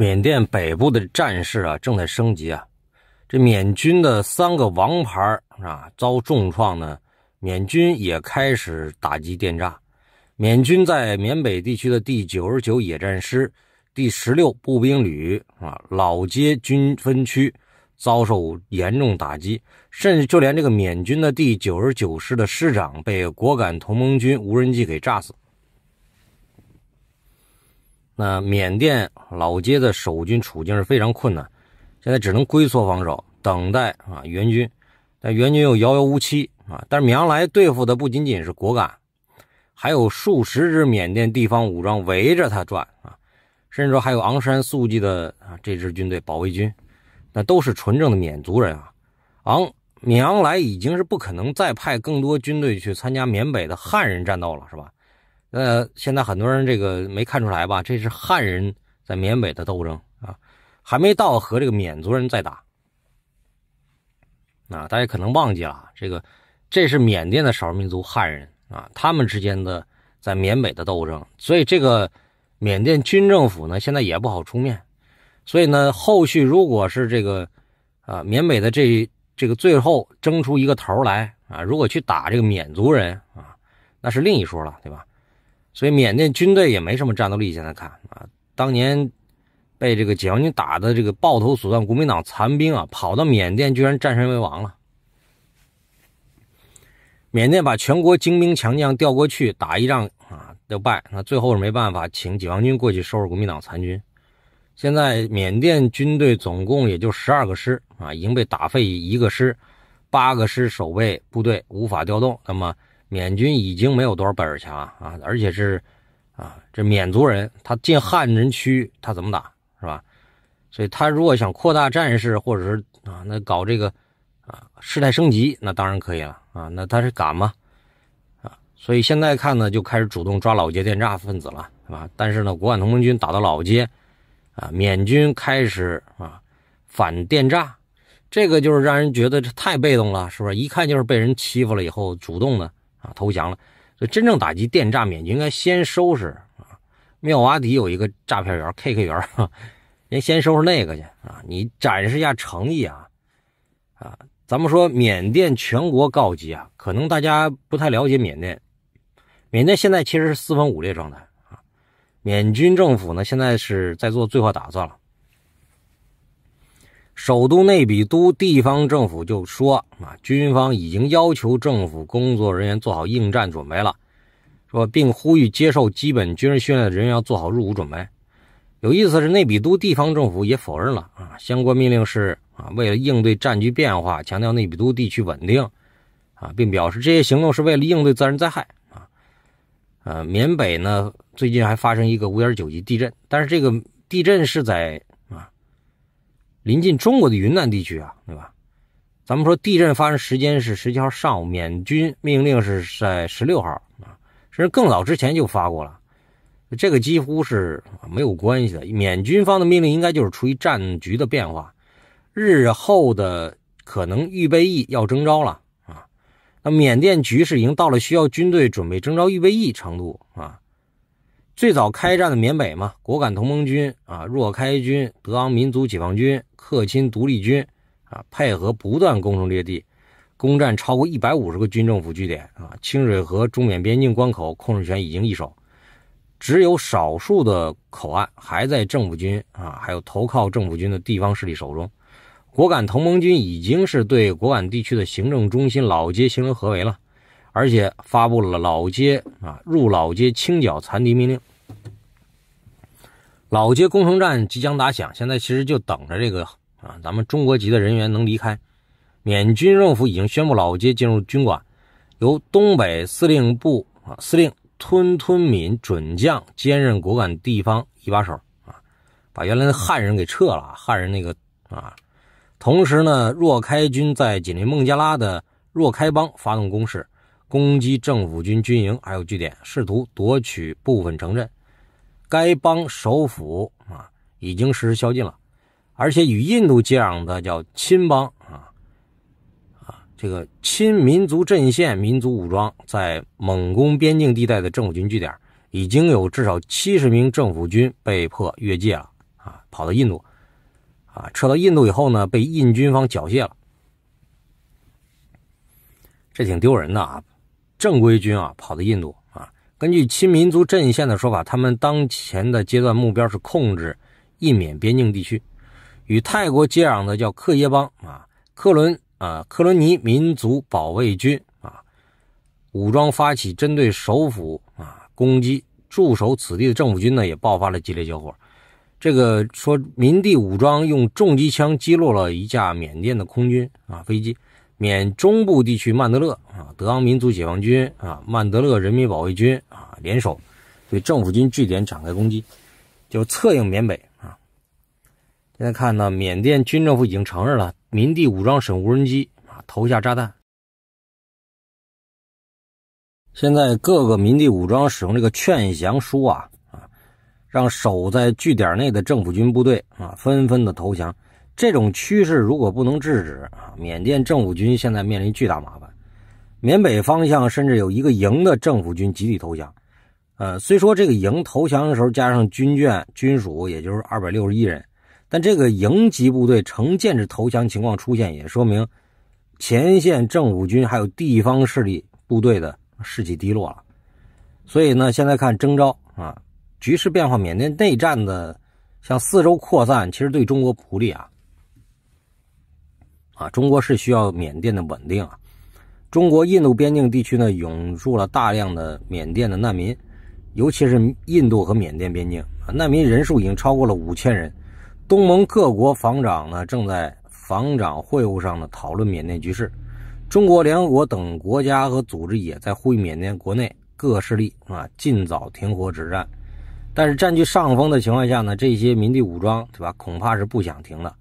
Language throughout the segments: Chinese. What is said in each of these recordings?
缅甸北部的战事啊正在升级啊，这缅军的三个王牌啊遭重创呢，缅军也开始打击电诈。缅军在缅北地区的第九十九野战师、第十六步兵旅啊老街军分区遭受严重打击，甚至就连这个缅军的第九十九师的师长被果敢同盟军无人机给炸死。那缅甸老街的守军处境是非常困难，现在只能龟缩防守，等待啊援军，但援军又遥遥无期啊。但是米昂莱对付的不仅仅是果敢，还有数十支缅甸地方武装围着他转啊，甚至说还有昂山素季的啊这支军队保卫军，那都是纯正的缅族人啊。昂米昂莱已经是不可能再派更多军队去参加缅北的汉人战斗了，是吧？呃，现在很多人这个没看出来吧？这是汉人在缅北的斗争啊，还没到和这个缅族人在打啊。大家可能忘记了，这个这是缅甸的少数民族汉人啊，他们之间的在缅北的斗争。所以这个缅甸军政府呢，现在也不好出面。所以呢，后续如果是这个啊，缅北的这这个最后争出一个头来啊，如果去打这个缅族人啊，那是另一说了，对吧？所以缅甸军队也没什么战斗力。现在看啊，当年被这个解放军打的这个抱头鼠窜国民党残兵啊，跑到缅甸居然战身为王了。缅甸把全国精兵强将调过去打一仗啊，要败。那最后是没办法，请解放军过去收拾国民党残军。现在缅甸军队总共也就十二个师啊，已经被打废一个师，八个师守备部队无法调动。那么。缅军已经没有多少本事了啊，而且是，啊，这缅族人他进汉人区他怎么打是吧？所以他如果想扩大战事或者是啊，那搞这个啊，事态升级那当然可以了啊，那他是敢吗？啊，所以现在看呢，就开始主动抓老街电诈分子了，是吧？但是呢，国敢同盟军打到老街，啊，缅军开始啊反电诈，这个就是让人觉得这太被动了，是不是？一看就是被人欺负了以后主动的。啊，投降了！所以真正打击电诈缅军，应该先收拾啊。妙瓦底有一个诈骗员 K K 员，先先收拾那个去啊！你展示一下诚意啊！啊，咱们说缅甸全国告急啊，可能大家不太了解缅甸。缅甸现在其实是四分五裂状态啊。缅军政府呢，现在是在做最坏打算了。首都内比都地方政府就说啊，军方已经要求政府工作人员做好应战准备了，说并呼吁接受基本军事训练的人员要做好入伍准备。有意思是，内比都地方政府也否认了啊，相关命令是啊，为了应对战局变化，强调内比都地区稳定啊，并表示这些行动是为了应对自然灾害啊。呃，缅北呢最近还发生一个五点九级地震，但是这个地震是在。临近中国的云南地区啊，对吧？咱们说地震发生时间是十七号上午，缅军命令是在十六号啊，甚至更早之前就发过了。这个几乎是没有关系的，缅军方的命令应该就是出于战局的变化，日后的可能预备役要征召了啊。那缅甸局势已经到了需要军队准备征召预备役程度啊。最早开战的缅北嘛，果敢同盟军啊、若开军、德昂民族解放军、克钦独立军啊，配合不断攻城略地，攻占超过一百五十个军政府据点啊，清水河中缅边境关口控制权已经易手，只有少数的口岸还在政府军啊，还有投靠政府军的地方势力手中。果敢同盟军已经是对果敢地区的行政中心老街形成合围了，而且发布了老街啊入老街清剿残敌命令。老街攻城战即将打响，现在其实就等着这个啊，咱们中国籍的人员能离开。缅军政府已经宣布老街进入军管，由东北司令部啊司令吞吞敏准将兼任果敢地方一把手啊，把原来的汉人给撤了。汉人那个啊，同时呢，若开军在紧邻孟加拉的若开邦发动攻势，攻击政府军军营还有据点，试图夺取部分城镇。该邦首府啊已经实施宵禁了，而且与印度接壤的叫亲邦啊啊，这个亲民族阵线民族武装在蒙攻边境地带的政府军据点，已经有至少七十名政府军被迫越界了啊，跑到印度啊，撤到印度以后呢，被印军方缴械了，这挺丢人的啊，正规军啊跑到印度。根据亲民族阵线的说法，他们当前的阶段目标是控制印缅边境地区。与泰国接壤的叫克耶邦啊，克伦啊，克伦尼民族保卫军啊，武装发起针对首府啊攻击。驻守此地的政府军呢，也爆发了激烈交火。这个说民地武装用重机枪击落了一架缅甸的空军啊飞机。缅中部地区曼德勒啊，德昂民族解放军啊，曼德勒人民保卫军啊，联手对政府军据点展开攻击，就策应缅北啊。现在看到缅甸军政府已经承认了民地武装省无人机啊投下炸弹。现在各个民地武装使用这个劝降书啊啊，让守在据点内的政府军部队啊纷纷的投降。这种趋势如果不能制止啊，缅甸政府军现在面临巨大麻烦。缅北方向甚至有一个营的政府军集体投降，呃，虽说这个营投降的时候加上军眷军属，也就是二百六十一人，但这个营级部队成建制投降情况出现，也说明前线政府军还有地方势力部队的士气低落了。所以呢，现在看征招啊，局势变化，缅甸内战的向四周扩散，其实对中国不利啊。啊，中国是需要缅甸的稳定啊！中国印度边境地区呢涌入了大量的缅甸的难民，尤其是印度和缅甸边境，难民人数已经超过了五千人。东盟各国防长呢正在防长会晤上呢讨论缅甸局势。中国、联合国等国家和组织也在呼吁缅甸国内各势力啊尽早停火止战。但是占据上风的情况下呢，这些民地武装对吧？恐怕是不想停了。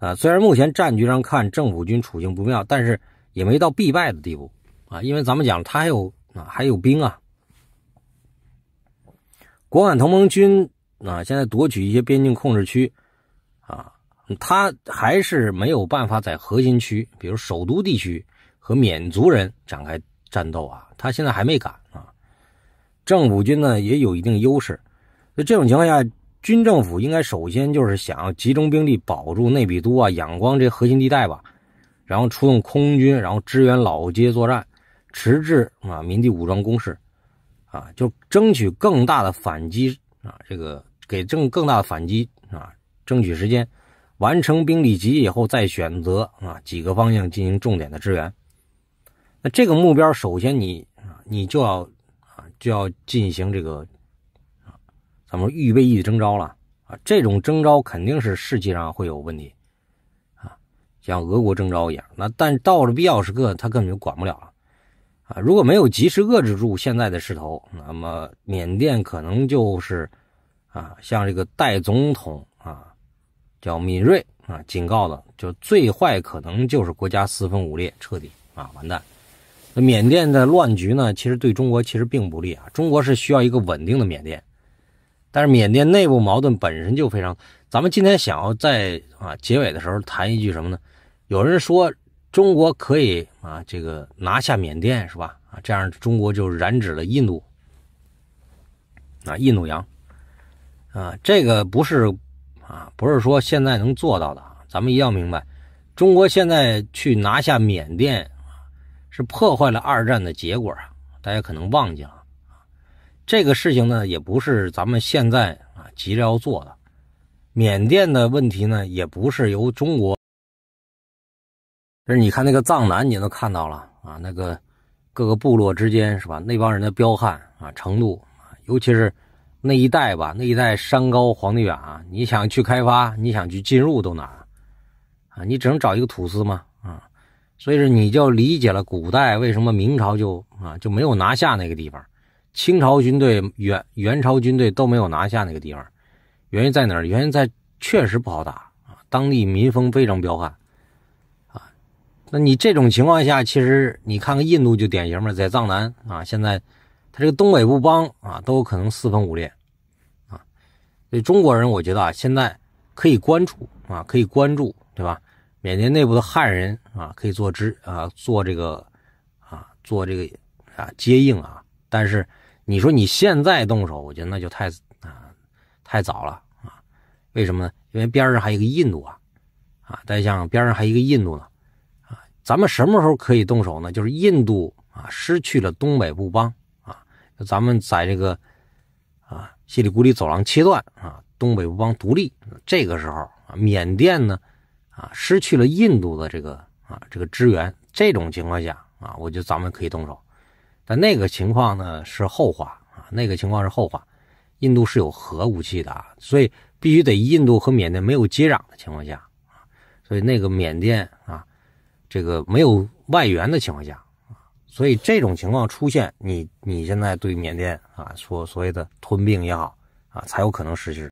啊，虽然目前战局上看政府军处境不妙，但是也没到必败的地步啊，因为咱们讲他还有啊，还有兵啊。国共同盟军啊，现在夺取一些边境控制区啊，他还是没有办法在核心区，比如首都地区和缅族人展开战斗啊，他现在还没敢啊。政府军呢也有一定优势，那这种情况下。军政府应该首先就是想要集中兵力保住内比都啊、仰光这核心地带吧，然后出动空军，然后支援老街作战，迟滞啊民地武装攻势，啊，就争取更大的反击啊，这个给正更大的反击啊，争取时间，完成兵力集以后再选择啊几个方向进行重点的支援。那这个目标，首先你你就要啊就要进行这个。他们预备役征召了啊！这种征召肯定是士气上会有问题啊，像俄国征召一样。那但到了必要时刻，他根本就管不了了啊！如果没有及时遏制住现在的势头，那么缅甸可能就是啊，像这个代总统啊，叫敏锐啊，警告的就最坏可能就是国家四分五裂，彻底啊完蛋。那缅甸的乱局呢，其实对中国其实并不利啊。中国是需要一个稳定的缅甸。但是缅甸内部矛盾本身就非常，咱们今天想要在啊结尾的时候谈一句什么呢？有人说中国可以啊这个拿下缅甸是吧？啊这样中国就染指了印度，啊印度洋，啊这个不是啊不是说现在能做到的，咱们一定要明白，中国现在去拿下缅甸是破坏了二战的结果啊，大家可能忘记了。这个事情呢，也不是咱们现在啊急着要做的。缅甸的问题呢，也不是由中国。但是你看那个藏南，你都看到了啊，那个各个部落之间是吧？那帮人的彪悍啊程度，尤其是那一带吧，那一带山高皇帝远啊，你想去开发，你想去进入都难啊，你只能找一个土司嘛啊。所以说，你就理解了古代为什么明朝就啊就没有拿下那个地方。清朝军队、元元朝军队都没有拿下那个地方，原因在哪儿？原因在确实不好打啊，当地民风非常彪悍啊。那你这种情况下，其实你看看印度就典型嘛，在藏南啊，现在他这个东北不帮啊，都有可能四分五裂啊。所以中国人，我觉得啊，现在可以关注啊，可以关注，对吧？缅甸内部的汉人啊，可以做支啊，做这个啊，做这个啊，接应啊，但是。你说你现在动手，我觉得那就太啊太早了啊？为什么呢？因为边上还有一个印度啊啊！大家想，边上还一个印度呢啊？咱们什么时候可以动手呢？就是印度啊失去了东北部邦啊，咱们在这个啊西里古里走廊切断啊，东北部邦独立，这个时候啊，缅甸呢啊失去了印度的这个啊这个支援，这种情况下啊，我觉得咱们可以动手。但那个情况呢是后话啊，那个情况是后话。印度是有核武器的啊，所以必须得印度和缅甸没有接壤的情况下啊，所以那个缅甸啊，这个没有外援的情况下啊，所以这种情况出现，你你现在对缅甸啊说所谓的吞并也好啊，才有可能实施。